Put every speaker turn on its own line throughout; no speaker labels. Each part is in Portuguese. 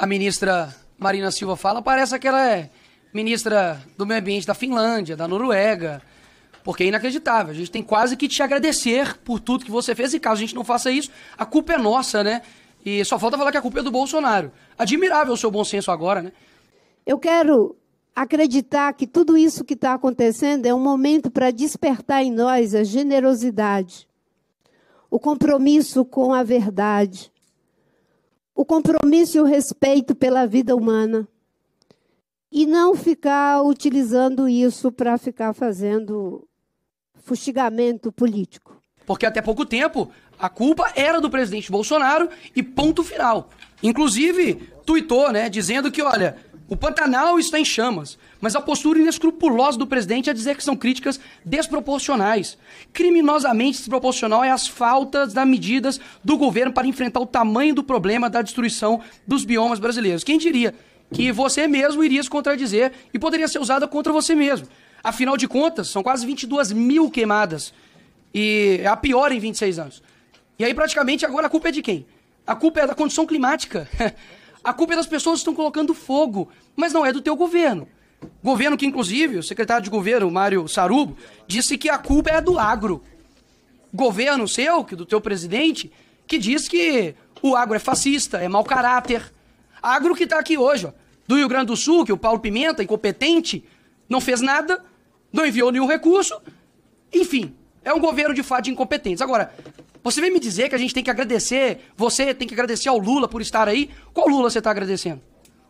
a ministra Marina Silva fala, parece que ela é ministra do Meio Ambiente da Finlândia, da Noruega, porque é inacreditável. A gente tem quase que te agradecer por tudo que você fez, e caso a gente não faça isso, a culpa é nossa, né? E só falta falar que a culpa é do Bolsonaro. Admirável o seu bom senso agora, né?
Eu quero acreditar que tudo isso que está acontecendo é um momento para despertar em nós a generosidade, o compromisso com a verdade, o compromisso e o respeito pela vida humana. E não ficar utilizando isso para ficar fazendo fustigamento político.
Porque até pouco tempo a culpa era do presidente Bolsonaro e ponto final. Inclusive, tuitou, né, dizendo que, olha, o Pantanal está em chamas. Mas a postura inescrupulosa do presidente é dizer que são críticas desproporcionais. Criminosamente desproporcional é as faltas das medidas do governo para enfrentar o tamanho do problema da destruição dos biomas brasileiros. Quem diria que você mesmo iria se contradizer e poderia ser usada contra você mesmo? Afinal de contas, são quase 22 mil queimadas. E é a pior em 26 anos. E aí, praticamente, agora a culpa é de quem? A culpa é da condição climática. A culpa é das pessoas que estão colocando fogo. Mas não é do teu governo. Governo que, inclusive, o secretário de governo, Mário Sarubo, disse que a culpa é do agro. Governo seu, que do teu presidente, que diz que o agro é fascista, é mau caráter. Agro que está aqui hoje, ó, do Rio Grande do Sul, que o Paulo Pimenta, incompetente, não fez nada, não enviou nenhum recurso. Enfim, é um governo de fato de incompetentes. Agora, você vem me dizer que a gente tem que agradecer, você tem que agradecer ao Lula por estar aí. Qual Lula você está agradecendo?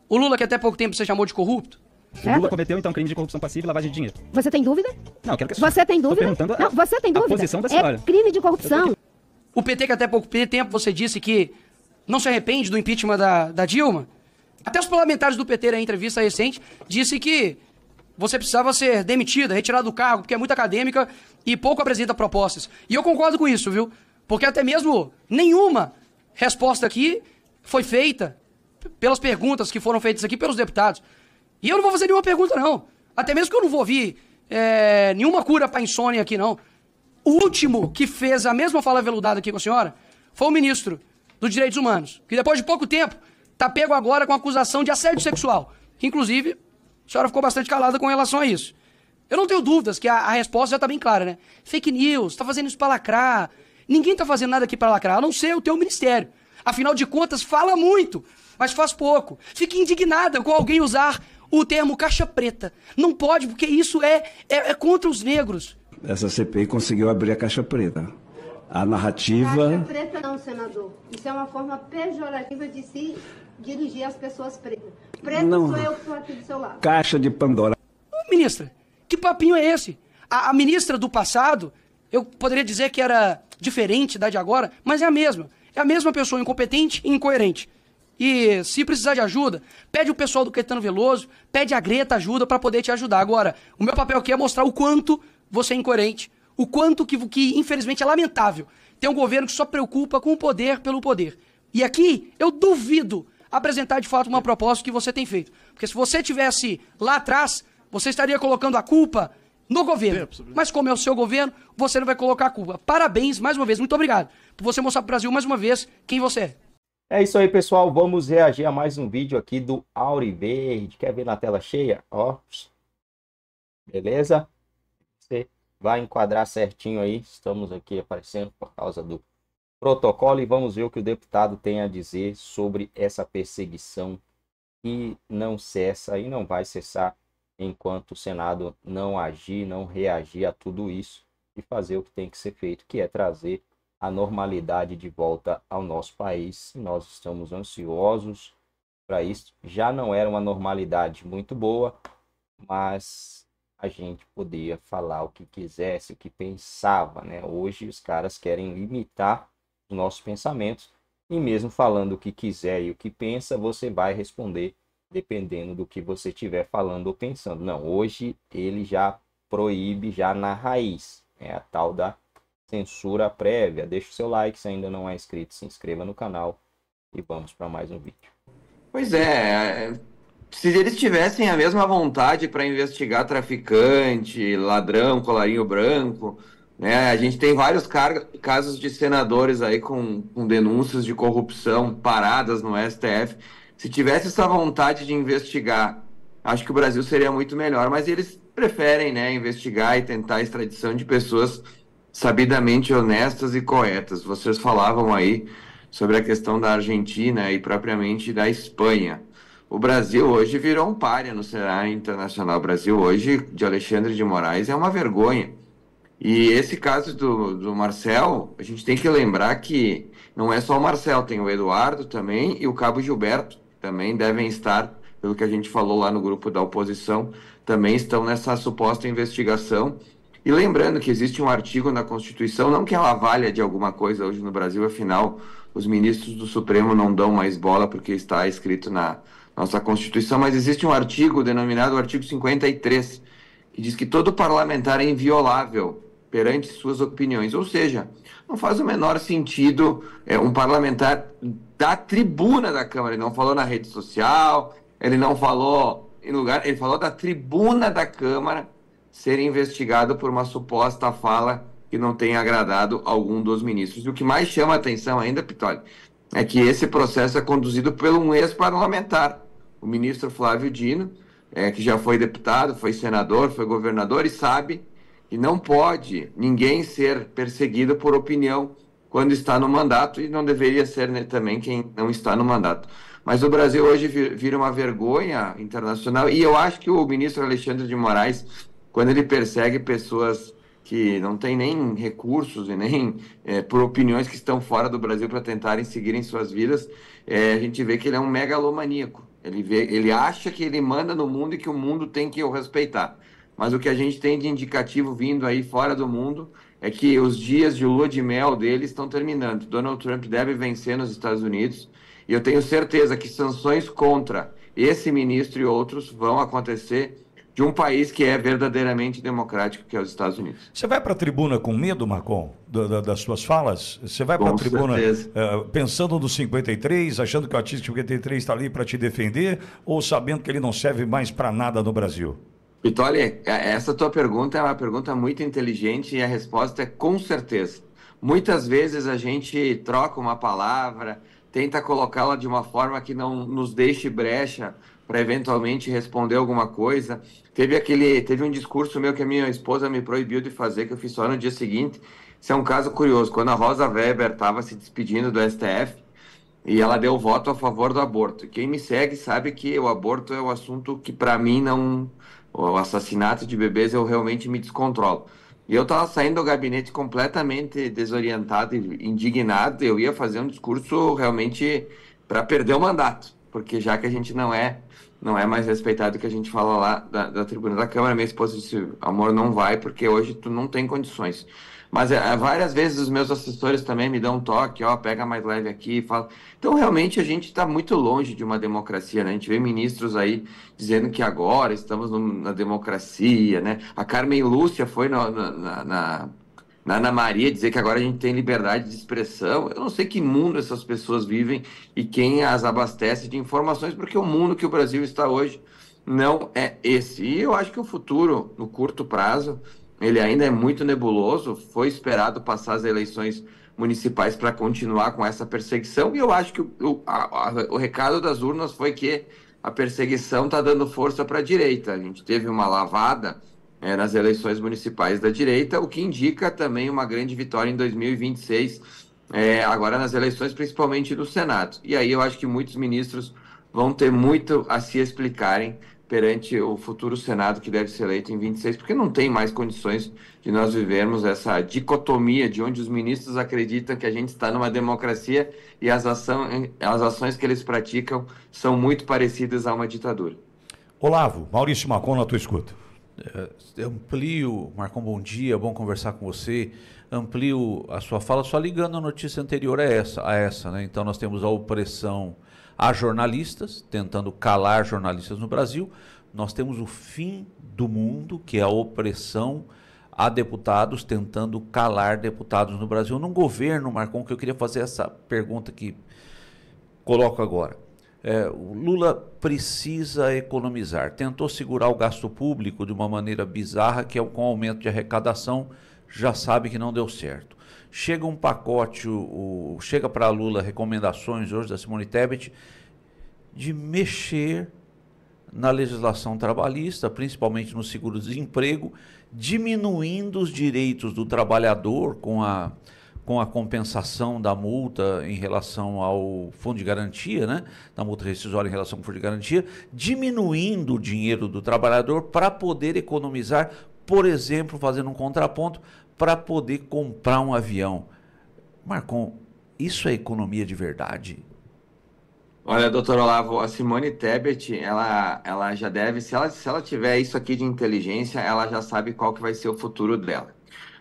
O Lula que até pouco tempo você chamou de corrupto? O Lula cometeu então crime de corrupção passiva e lavagem de dinheiro. Você tem dúvida? Não, quero que a Você tem dúvida? Perguntando não, você tem dúvida? A posição da é senhora. É crime de corrupção. O PT, que até pouco tempo você disse que não se arrepende do impeachment da, da Dilma, até os parlamentares do PT na entrevista recente disse que você precisava ser demitida, retirada do cargo, porque é muito acadêmica e pouco apresenta propostas. E eu concordo com isso, viu? Porque até mesmo nenhuma resposta aqui foi feita pelas perguntas que foram feitas aqui pelos deputados. E eu não vou fazer nenhuma pergunta, não. Até mesmo que eu não vou ouvir é, nenhuma cura para insônia aqui, não. O último que fez a mesma fala veludada aqui com a senhora foi o ministro dos Direitos Humanos, que depois de pouco tempo tá pego agora com acusação de assédio sexual. Que, inclusive, a senhora ficou bastante calada com relação a isso. Eu não tenho dúvidas que a, a resposta já está bem clara, né? Fake news, está fazendo isso para lacrar. Ninguém está fazendo nada aqui para lacrar, a não ser o teu ministério. Afinal de contas, fala muito, mas faz pouco. Fica indignada com alguém usar o termo caixa preta. Não pode, porque isso é, é, é contra os negros.
Essa CPI conseguiu abrir a caixa preta. A narrativa. Caixa
preta não, senador. Isso é uma forma pejorativa de se dirigir às pessoas pretas.
Preto não. sou eu
que estou aqui do seu lado.
Caixa de Pandora. ministra, que papinho é esse? A, a ministra do passado, eu poderia dizer que era diferente da de agora, mas é a mesma. É a mesma pessoa incompetente e incoerente. E se precisar de ajuda, pede o pessoal do Caetano Veloso, pede a Greta ajuda para poder te ajudar. Agora, o meu papel aqui é mostrar o quanto você é incoerente, o quanto que, que infelizmente é lamentável. ter um governo que só preocupa com o poder pelo poder. E aqui eu duvido apresentar de fato uma proposta que você tem feito. Porque se você tivesse lá atrás, você estaria colocando a culpa no governo. Mas como é o seu governo, você não vai colocar a culpa. Parabéns mais uma vez, muito obrigado por você mostrar para o Brasil mais uma vez quem você é.
É isso aí, pessoal. Vamos reagir a mais um vídeo aqui do Auri Verde. Quer ver na tela cheia? Ó. Beleza? Você vai enquadrar certinho aí. Estamos aqui aparecendo por causa do protocolo e vamos ver o que o deputado tem a dizer sobre essa perseguição que não cessa e não vai cessar enquanto o Senado não agir, não reagir a tudo isso e fazer o que tem que ser feito, que é trazer a normalidade de volta ao nosso país. Nós estamos ansiosos para isso. Já não era uma normalidade muito boa, mas a gente podia falar o que quisesse, o que pensava, né? Hoje os caras querem limitar os nossos pensamentos e mesmo falando o que quiser e o que pensa, você vai responder dependendo do que você estiver falando ou pensando. Não, hoje ele já proíbe já na raiz, é né? a tal da censura prévia. Deixe seu like se ainda não é inscrito, se inscreva no canal e vamos para mais um vídeo. Pois é, é, se eles tivessem a mesma vontade para investigar
traficante, ladrão, colarinho branco, né? A gente tem vários casos de senadores aí com, com denúncias de corrupção paradas no STF. Se tivesse essa vontade de investigar, acho que o Brasil seria muito melhor, mas eles preferem, né, investigar e tentar a extradição de pessoas sabidamente honestas e corretas. Vocês falavam aí sobre a questão da Argentina e propriamente da Espanha. O Brasil hoje virou um páreo no Ceará Internacional. O Brasil hoje, de Alexandre de Moraes, é uma vergonha. E esse caso do, do Marcel, a gente tem que lembrar que não é só o Marcel, tem o Eduardo também e o Cabo Gilberto também devem estar, pelo que a gente falou lá no grupo da oposição, também estão nessa suposta investigação e lembrando que existe um artigo na Constituição, não que ela é valha de alguma coisa hoje no Brasil, afinal, os ministros do Supremo não dão mais bola porque está escrito na nossa Constituição, mas existe um artigo denominado artigo 53, que diz que todo parlamentar é inviolável perante suas opiniões. Ou seja,
não faz o menor
sentido é, um parlamentar da tribuna da Câmara, ele não falou na rede social, ele não falou em lugar, ele falou da tribuna da Câmara ser investigado por uma suposta fala que não tenha agradado algum dos ministros. E o que mais chama a atenção ainda, Pitoli, é que esse processo é conduzido por um ex-parlamentar, o ministro Flávio Dino, é, que já foi deputado, foi senador, foi governador e sabe que não pode ninguém ser perseguido por opinião quando está no mandato e não deveria ser né, também quem não está no mandato. Mas o Brasil hoje vira uma vergonha internacional e eu acho que o ministro Alexandre de Moraes quando ele persegue pessoas que não têm nem recursos e nem é, por opiniões que estão fora do Brasil para tentarem seguirem suas vidas, é, a gente vê que ele é um megalomaníaco. Ele, vê, ele acha que ele manda no mundo e que o mundo tem que o respeitar. Mas o que a gente tem de indicativo vindo aí fora do mundo é que os dias de lua de mel dele estão terminando. Donald Trump deve vencer nos Estados Unidos e eu tenho certeza que sanções contra esse ministro e outros vão acontecer de um país que é verdadeiramente
democrático, que é os Estados Unidos. Você vai para a tribuna com medo, Marcon, da, da, das suas falas? Você vai para a tribuna uh, pensando no 53, achando que o artista 53 está ali para te defender, ou sabendo que ele não serve mais para nada no Brasil?
Vitória, é, é, essa tua pergunta é uma pergunta muito inteligente e a resposta é com certeza. Muitas vezes a gente troca uma palavra, tenta colocá-la de uma forma que não nos deixe brecha para eventualmente responder alguma coisa. Teve aquele, teve um discurso meu que a minha esposa me proibiu de fazer, que eu fiz só no dia seguinte. Isso é um caso curioso. Quando a Rosa Weber estava se despedindo do STF e ela deu voto a favor do aborto. Quem me segue sabe que o aborto é o um assunto que para mim não, o assassinato de bebês eu realmente me descontrolo. E eu estava saindo do gabinete completamente desorientado e indignado. Eu ia fazer um discurso realmente para perder o mandato, porque já que a gente não é não é mais respeitado que a gente fala lá da, da tribuna da Câmara. Minha esposa disse, amor, não vai, porque hoje tu não tem condições. Mas é, é várias vezes os meus assessores também me dão um toque, ó, pega mais leve aqui, e fala. Então, realmente, a gente está muito longe de uma democracia, né? A gente vê ministros aí dizendo que agora estamos no, na democracia, né? A Carmen Lúcia foi na, na na Ana Maria dizer que agora a gente tem liberdade de expressão. Eu não sei que mundo essas pessoas vivem e quem as abastece de informações, porque o mundo que o Brasil está hoje não é esse. E eu acho que o futuro, no curto prazo, ele ainda é muito nebuloso. Foi esperado passar as eleições municipais para continuar com essa perseguição. E eu acho que o, a, a, o recado das urnas foi que a perseguição está dando força para a direita. A gente teve uma lavada é, nas eleições municipais da direita, o que indica também uma grande vitória em 2026, é, agora nas eleições, principalmente do Senado. E aí eu acho que muitos ministros vão ter muito a se explicarem perante o futuro Senado que deve ser eleito em 26, porque não tem mais condições de nós vivermos essa dicotomia de onde os ministros acreditam que a gente está numa democracia e as, ação, as ações que eles praticam são muito parecidas a uma ditadura.
Olavo, Maurício Macon, na tua escuta. Eh, amplio, Marcão, bom dia, bom conversar com você. Amplio a sua fala só ligando a notícia anterior a essa, a essa né? Então nós temos a opressão a jornalistas, tentando calar jornalistas no Brasil. Nós temos o fim do mundo, que é a opressão a deputados, tentando calar deputados no Brasil. Num governo, Marcão, que eu queria fazer essa pergunta que coloco agora é, o Lula precisa economizar. Tentou segurar o gasto público de uma maneira bizarra, que é com aumento de arrecadação, já sabe que não deu certo. Chega um pacote, o, o, chega para Lula recomendações hoje da Simone Tebet de mexer na legislação trabalhista, principalmente no seguro-desemprego, diminuindo os direitos do trabalhador com a com a compensação da multa em relação ao fundo de garantia, né? da multa rescisória em relação ao fundo de garantia, diminuindo o dinheiro do trabalhador para poder economizar, por exemplo, fazendo um contraponto, para poder comprar um avião. Marcon, isso é economia de verdade?
Olha, doutor Olavo, a Simone Tebet, ela, ela já deve, se ela, se ela tiver isso aqui de inteligência, ela já sabe qual que vai ser o futuro dela.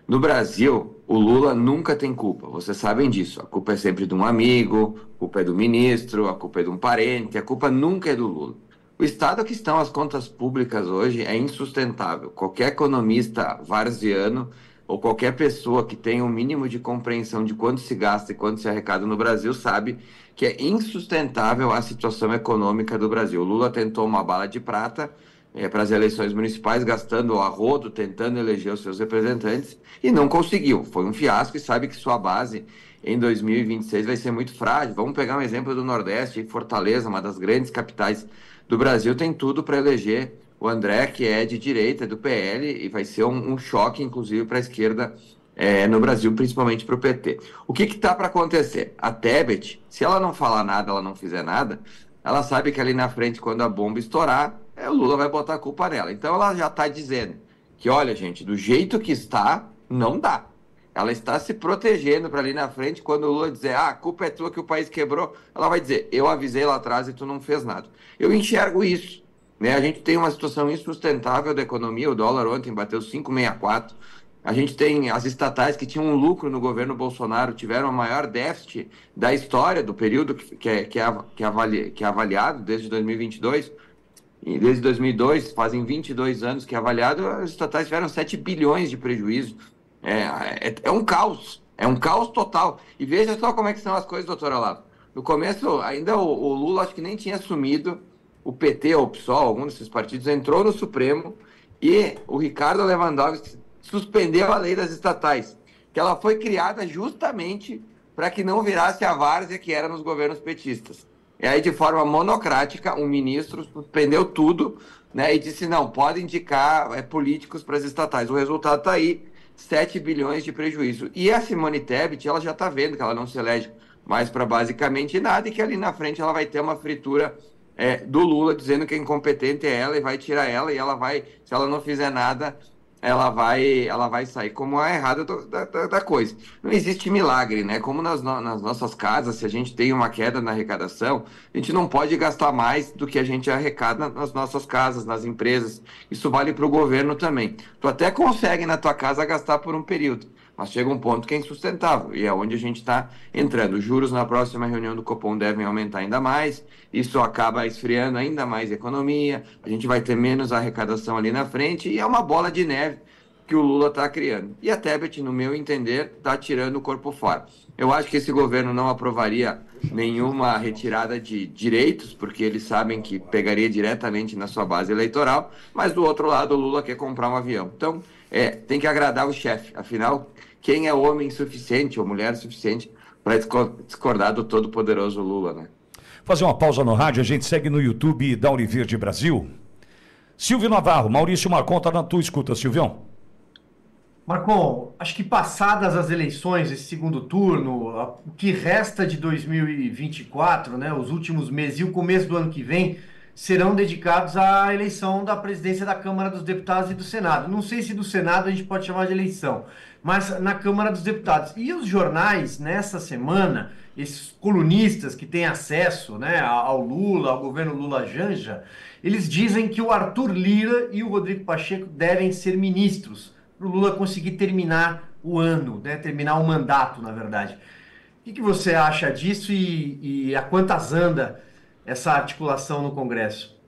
No Brasil, o Lula nunca tem culpa, vocês sabem disso. A culpa é sempre de um amigo, a culpa é do ministro, a culpa é de um parente, a culpa nunca é do Lula. O estado é que estão as contas públicas hoje é insustentável. Qualquer economista varziano ou qualquer pessoa que tenha um mínimo de compreensão de quanto se gasta e quanto se arrecada no Brasil sabe que é insustentável a situação econômica do Brasil. O Lula tentou uma bala de prata, é, para as eleições municipais, gastando o arrodo, tentando eleger os seus representantes, e não conseguiu. Foi um fiasco e sabe que sua base em 2026 vai ser muito frágil. Vamos pegar um exemplo do Nordeste, Fortaleza, uma das grandes capitais do Brasil, tem tudo para eleger o André, que é de direita, é do PL, e vai ser um, um choque, inclusive, para a esquerda é, no Brasil, principalmente para o PT. O que está para acontecer? A Tebet, se ela não falar nada, ela não fizer nada, ela sabe que ali na frente, quando a bomba estourar, é, o Lula vai botar a culpa nela. Então ela já está dizendo que, olha, gente, do jeito que está, não dá. Ela está se protegendo para ali na frente. Quando o Lula dizer, ah, a culpa é tua que o país quebrou, ela vai dizer, eu avisei lá atrás e tu não fez nada. Eu enxergo isso. Né? A gente tem uma situação insustentável da economia. O dólar ontem bateu 5,64. A gente tem as estatais que tinham um lucro no governo Bolsonaro, tiveram o maior déficit da história do período que é, que é, que é, é avaliado desde 2022. E desde 2002, fazem 22 anos que é avaliado, as estatais tiveram 7 bilhões de prejuízo. É, é, é, um caos, é um caos total. E veja só como é que são as coisas, doutora Lava. No começo, ainda o, o, Lula acho que nem tinha assumido, o PT, o PSOL, algum desses partidos, entrou no Supremo e o Ricardo Lewandowski suspendeu a lei das estatais, que ela foi criada justamente para que não virasse a várzea que era nos governos petistas. E aí, de forma monocrática, um ministro suspendeu tudo né, e disse: não, pode indicar é, políticos para as estatais. O resultado está aí: 7 bilhões de prejuízo. E a Simone Tebet, ela já está vendo que ela não se elege mais para basicamente nada e que ali na frente ela vai ter uma fritura é, do Lula dizendo que é incompetente é ela e vai tirar ela e ela vai, se ela não fizer nada, ela vai, ela vai sair como a é errada da, da, da, coisa. Não existe milagre, né? Como nas, nas nossas casas, se a gente tem uma queda na arrecadação, a gente não pode gastar mais do que a gente arrecada nas nossas casas, nas empresas. Isso vale para o governo também. Tu até consegue na tua casa gastar por um período, mas chega um ponto que é insustentável e é onde a gente está entrando. Os juros na próxima reunião do Copom devem aumentar ainda mais, isso acaba esfriando ainda mais a economia, a gente vai ter menos arrecadação ali na frente e é uma bola de neve que o Lula está criando. E a Tebet, no meu entender, está tirando o corpo fora. Eu acho que esse governo não aprovaria nenhuma retirada de direitos, porque eles sabem que pegaria diretamente na sua base eleitoral, mas do outro lado, o Lula quer comprar um avião. Então, é, tem que agradar o chefe. Afinal, quem é homem suficiente ou mulher suficiente para discordar do todo-poderoso Lula, né?
Fazer uma pausa no rádio, a gente segue no YouTube da Univerde Brasil. Silvio Navarro, Maurício Marcon, tá na tua escuta, Silvião.
Marcon, acho que passadas as eleições, esse segundo turno, o que resta de 2024, né, os últimos meses e o começo do ano que vem, serão dedicados à eleição da presidência da Câmara dos Deputados e do Senado. Não sei se do Senado a gente pode chamar de eleição, mas na Câmara dos Deputados. E os jornais, nessa semana, esses colunistas que têm acesso né, ao Lula, ao governo Lula Janja, eles dizem que o Arthur Lira e o Rodrigo Pacheco devem ser ministros para o Lula conseguir terminar o ano, né, terminar o mandato, na verdade. O que, que você acha disso e, e a quantas anda essa articulação no Congresso?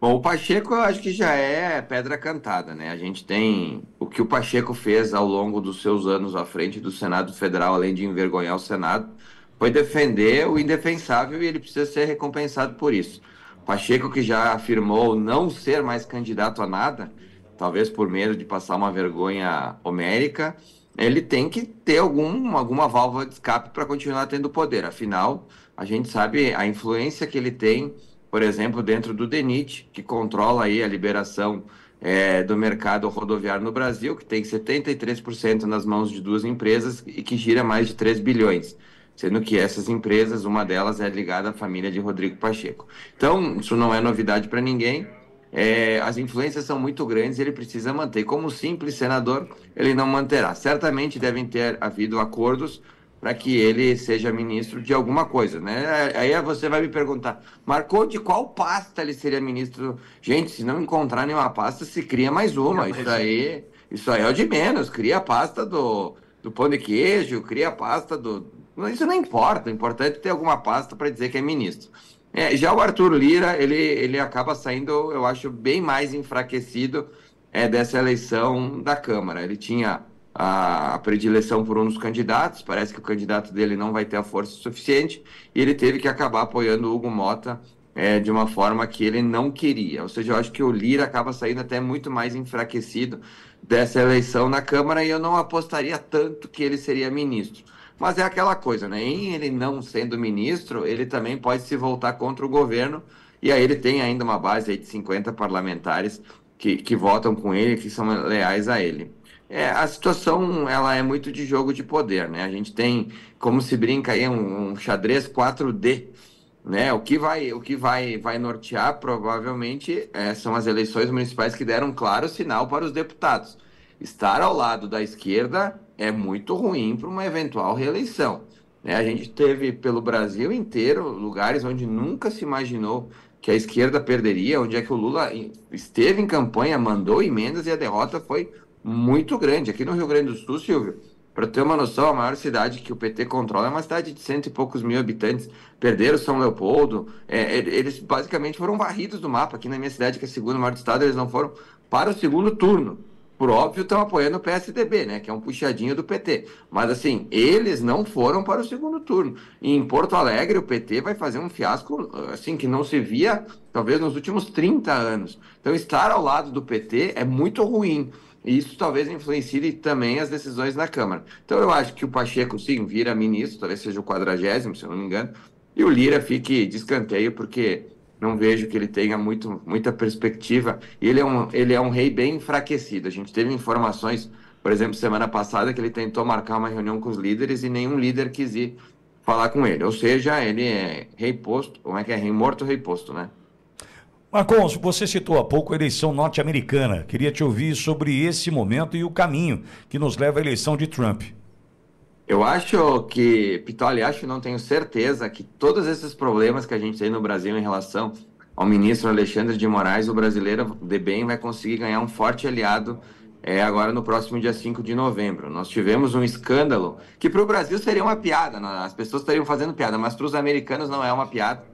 Bom, o Pacheco eu acho que já é pedra cantada, né? A gente tem o que o Pacheco fez ao longo dos seus anos à frente do Senado Federal, além de envergonhar o Senado, foi defender o indefensável e ele precisa ser recompensado por isso. Pacheco, que já afirmou não ser mais candidato a nada, talvez por medo de passar uma vergonha homérica, ele tem que ter algum, alguma válvula de escape para continuar tendo poder. Afinal, a gente sabe a influência que ele tem por exemplo, dentro do DENIT, que controla aí a liberação é, do mercado rodoviário no Brasil, que tem 73% nas mãos de duas empresas e que gira mais de 3 bilhões sendo que essas empresas, uma delas é ligada à família de Rodrigo Pacheco. Então, isso não é novidade para ninguém. É, as influências são muito grandes, ele precisa manter. Como simples senador, ele não manterá. Certamente devem ter havido acordos para que ele seja ministro de alguma coisa, né? Aí você vai me perguntar, marcou de qual pasta ele seria ministro? Gente, se não encontrar nenhuma pasta, se cria mais uma. Não, mas... Isso aí, isso aí é o de menos. Cria a pasta do, do pão de queijo, cria a pasta do. Isso não importa. O importante é ter alguma pasta para dizer que é ministro. É, já o Arthur Lira, ele, ele acaba saindo, eu acho, bem mais enfraquecido é, dessa eleição da Câmara. Ele tinha a predileção por um dos candidatos, parece que o candidato dele não vai ter a força suficiente, e ele teve que acabar apoiando o Hugo Mota é, de uma forma que ele não queria. Ou seja, eu acho que o Lira acaba saindo até muito mais enfraquecido dessa eleição na Câmara e eu não apostaria tanto que ele seria ministro. Mas é aquela coisa, né? Em ele não sendo ministro, ele também pode se voltar contra o governo e aí ele tem ainda uma base de 50 parlamentares que, que votam com ele, que são leais a ele. É, a situação ela é muito de jogo de poder, né? A gente tem, como se brinca aí, um, um xadrez 4D, né? O que vai, o que vai, vai nortear provavelmente é, são as eleições municipais que deram um claro sinal para os deputados. Estar ao lado da esquerda é muito ruim para uma eventual reeleição. Né? A gente teve pelo Brasil inteiro lugares onde nunca se imaginou que a esquerda perderia, onde é que o Lula esteve em campanha, mandou emendas e a derrota foi muito grande. Aqui no Rio Grande do Sul, Silvio, para ter uma noção, a maior cidade que o PT controla é uma cidade de cento e poucos mil habitantes. Perderam São Leopoldo. É, é eles basicamente foram varridos do mapa. Aqui na minha cidade, que é a segunda maior do estado, eles não foram para o segundo turno. Por óbvio, estão apoiando o PSDB, né? Que é um puxadinho do PT. Mas assim, eles não foram para o segundo turno. E em Porto Alegre, o PT vai fazer um fiasco assim que não se via, talvez, nos últimos 30 anos. Então, estar ao lado do PT é muito ruim. E isso talvez influencie também as decisões na Câmara. Então eu acho que o Pacheco, sim, vira ministro, talvez seja o quadragésimo, se eu não me engano, e o Lira fique de escanteio, porque não vejo que ele tenha muito, muita perspectiva. E ele é, um, ele é um rei bem enfraquecido. A gente teve informações, por exemplo, semana passada, que ele tentou marcar uma reunião com os líderes e nenhum líder quis ir falar com ele. Ou seja, ele é rei posto, como é que é? Rei morto, rei posto, né?
Marcos, você citou há pouco a eleição norte-americana. Queria te ouvir sobre esse momento e o caminho que nos leva à eleição de Trump.
Eu acho que, Pitoli, acho, que não tenho certeza que todos esses problemas que a gente tem no Brasil em relação ao ministro Alexandre de Moraes, o brasileiro de bem vai conseguir ganhar um forte aliado é, agora no próximo dia 5 de novembro. Nós tivemos um escândalo que para o Brasil seria uma piada, as pessoas estariam fazendo piada, mas para os americanos não é uma piada.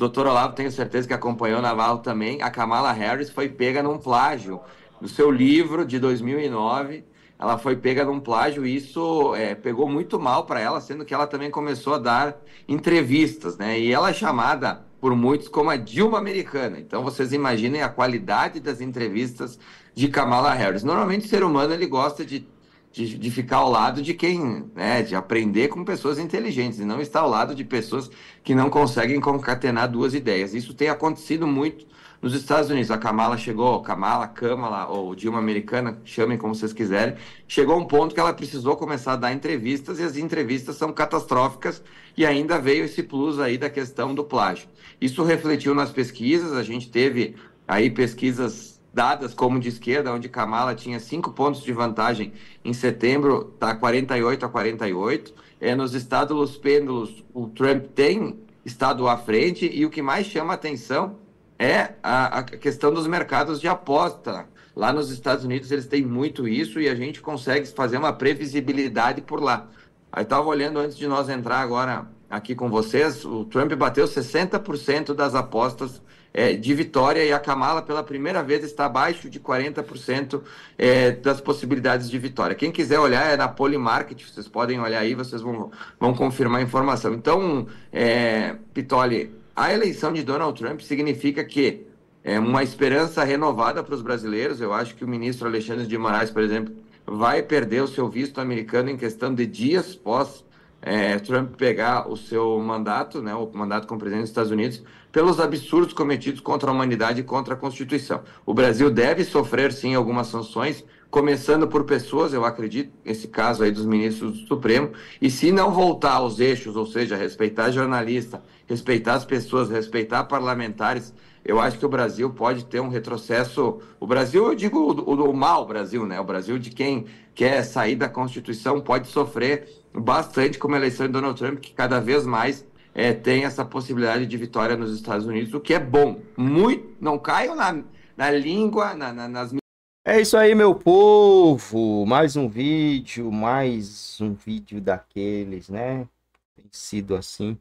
Doutor Olavo, tenho certeza que acompanhou Navarro também. A Kamala Harris foi pega num plágio. No seu livro de 2009, ela foi pega num plágio e isso é, pegou muito mal para ela, sendo que ela também começou a dar entrevistas, né? E ela é chamada por muitos como a Dilma americana. Então vocês imaginem a qualidade das entrevistas de Kamala Harris. Normalmente o ser humano ele gosta de de, de, ficar ao lado de quem, né, de aprender com pessoas inteligentes e não estar ao lado de pessoas que não conseguem concatenar duas ideias. Isso tem acontecido muito nos Estados Unidos. A Kamala chegou, Kamala, Kamala ou Dilma americana, chamem como vocês quiserem, chegou a um ponto que ela precisou começar a dar entrevistas e as entrevistas são catastróficas e ainda veio esse plus aí da questão do plágio. Isso refletiu nas pesquisas, a gente teve aí pesquisas dadas como de esquerda, onde Kamala tinha cinco pontos de vantagem em setembro, está 48 a 48. É, nos estados pêndulos, o Trump tem estado à frente e o que mais chama atenção é a, a questão dos mercados de aposta. Lá nos Estados Unidos eles têm muito isso e a gente consegue fazer uma previsibilidade por lá. Aí estava olhando antes de nós entrar agora aqui com vocês, o Trump bateu 60% das apostas é, de vitória e a Kamala, pela primeira vez, está abaixo de 40% é, das possibilidades de vitória. Quem quiser olhar é na Polimarket, vocês podem olhar aí, vocês vão, vão confirmar a informação. Então, é, Pitoli, a eleição de Donald Trump significa que é uma esperança renovada para os brasileiros. Eu acho que o ministro Alexandre de Moraes, por exemplo, vai perder o seu visto americano em questão de dias pós é, Trump pegar o seu mandato, né, o mandato como presidente dos Estados Unidos, pelos absurdos cometidos contra a humanidade e contra a Constituição. O Brasil deve sofrer, sim, algumas sanções, começando por pessoas, eu acredito, nesse caso aí dos ministros do Supremo, e se não voltar aos eixos, ou seja, respeitar jornalista, respeitar as pessoas, respeitar parlamentares, eu acho que o Brasil pode ter um retrocesso. O Brasil, eu digo o, o, o mal Brasil, né? O Brasil de quem quer sair da Constituição pode sofrer bastante com a eleição de Donald Trump, que cada vez mais é, tem essa possibilidade de vitória nos Estados Unidos, o que é bom. Muito, não caiam na, na língua, na, na, nas
é isso aí, meu povo! Mais um vídeo, mais um vídeo daqueles, né? Tem sido assim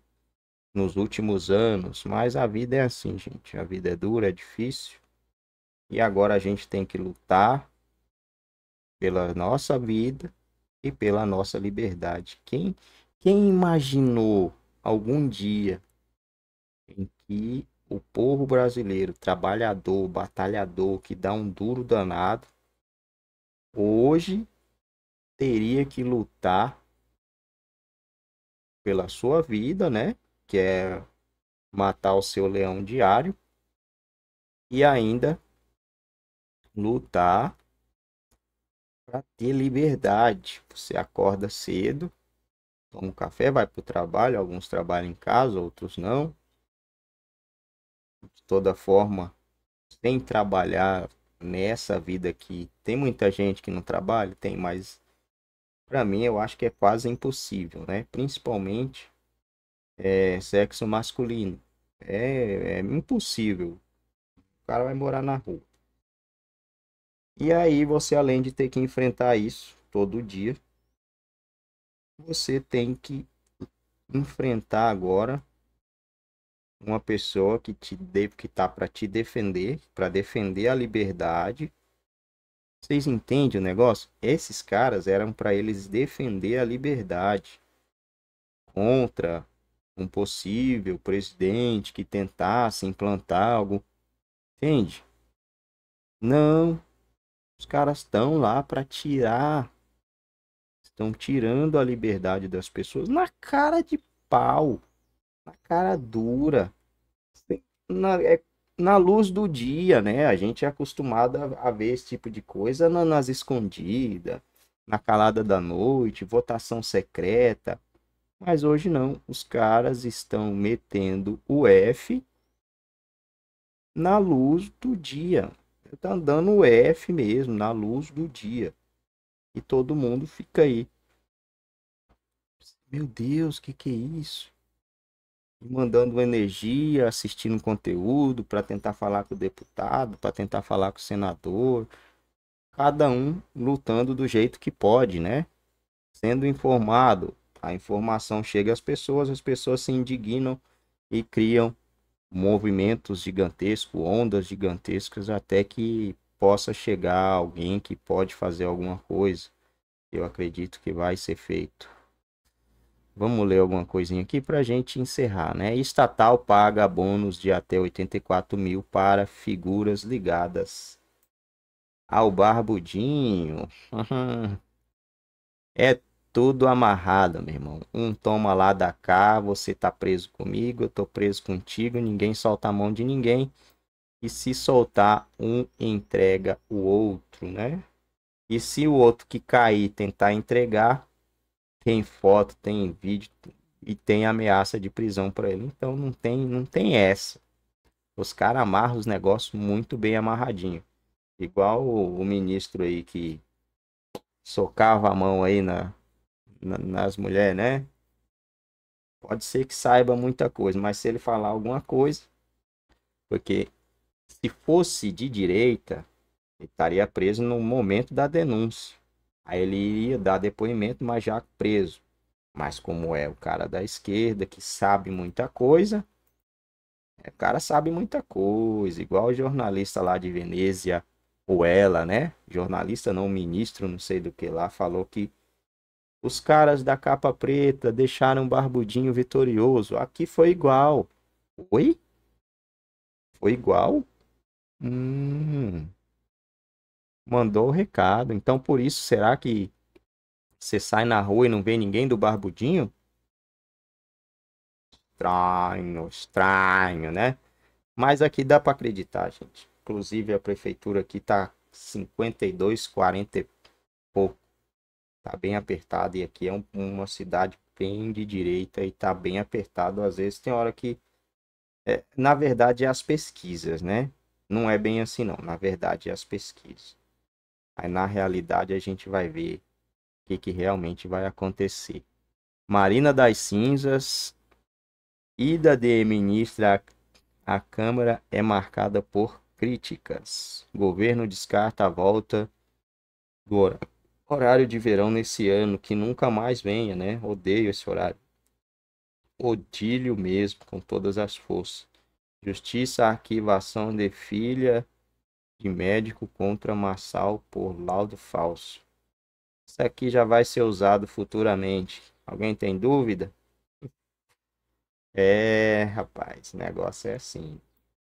nos últimos anos, mas a vida é assim, gente. A vida é dura, é difícil. E agora a gente tem que lutar pela nossa vida e pela nossa liberdade. Quem quem imaginou algum dia em que o povo brasileiro, trabalhador, batalhador, que dá um duro danado, hoje teria que lutar pela sua vida, né? que quer é matar o seu leão diário e ainda lutar para ter liberdade. Você acorda cedo, toma um café, vai para o trabalho, alguns trabalham em casa, outros não. De toda forma, sem trabalhar nessa vida aqui, tem muita gente que não trabalha, tem, mas para mim eu acho que é quase impossível, né? Principalmente é, sexo masculino. É, é impossível. O cara vai morar na rua. E aí você, além de ter que enfrentar isso todo dia, você tem que enfrentar agora uma pessoa que te de, que tá para te defender, para defender a liberdade. Vocês entendem o negócio? Esses caras eram para eles defender a liberdade contra um possível presidente que tentasse implantar algo. Entende? Não. Os caras estão lá para tirar. Estão tirando a liberdade das pessoas na cara de pau, na cara dura. Na, é, na luz do dia, né? A gente é acostumado a, a ver esse tipo de coisa na, nas escondidas, na calada da noite, votação secreta mas hoje não, os caras estão metendo o F na luz do dia. Tá andando o F mesmo, na luz do dia. E todo mundo fica aí. Meu Deus, que que é isso? mandando energia, assistindo conteúdo para tentar falar com o deputado, para tentar falar com o senador, cada um lutando do jeito que pode, né? Sendo informado, a informação chega às pessoas, as pessoas se indignam e criam movimentos gigantescos, ondas gigantescas, até que possa chegar alguém que pode fazer alguma coisa. Eu acredito que vai ser feito. Vamos ler alguma coisinha aqui para a gente encerrar, né? Estatal paga bônus de até 84 mil para figuras ligadas ao barbudinho. é tudo amarrado, meu irmão. Um toma lá da cá, você tá preso comigo, eu tô preso contigo, ninguém solta a mão de ninguém. E se soltar, um entrega o outro, né? E se o outro que cair tentar entregar, tem foto, tem vídeo e tem ameaça de prisão para ele. Então não tem, não tem essa. Os caras amarram os negócios muito bem amarradinho. Igual o, o ministro aí que socava a mão aí na, nas mulheres, né? Pode ser que saiba muita coisa, mas se ele falar alguma coisa, porque se fosse de direita, ele estaria preso no momento da denúncia. Aí ele iria dar depoimento, mas já preso. Mas como é o cara da esquerda que sabe muita coisa, é, o cara sabe muita coisa, igual o jornalista lá de Venezia, ou ela, né? Jornalista não, ministro, não sei do que lá, falou que os caras da capa preta deixaram Barbudinho vitorioso. Aqui foi igual. Oi? Foi igual? Hum. Mandou o recado. Então, por isso, será que você sai na rua e não vê ninguém do Barbudinho? Estranho, estranho, né? Mas aqui dá para acreditar, gente. Inclusive, a prefeitura aqui tá 52, 40 e pouco tá bem apertado e aqui é um, uma cidade bem de direita e tá bem apertado. Às vezes tem hora que é, na verdade é as pesquisas, né? Não é bem assim não, na verdade é as pesquisas. Aí na realidade a gente vai ver o que, que realmente vai acontecer. Marina das Cinzas, ida de ministra à Câmara é marcada por críticas. Governo descarta a volta do horário de verão nesse ano, que nunca mais venha, né? Odeio esse horário. Odilho mesmo, com todas as forças. Justiça, arquivação de filha de médico contra Massal por laudo falso. Isso aqui já vai ser usado futuramente. Alguém tem dúvida? É, rapaz, negócio é assim.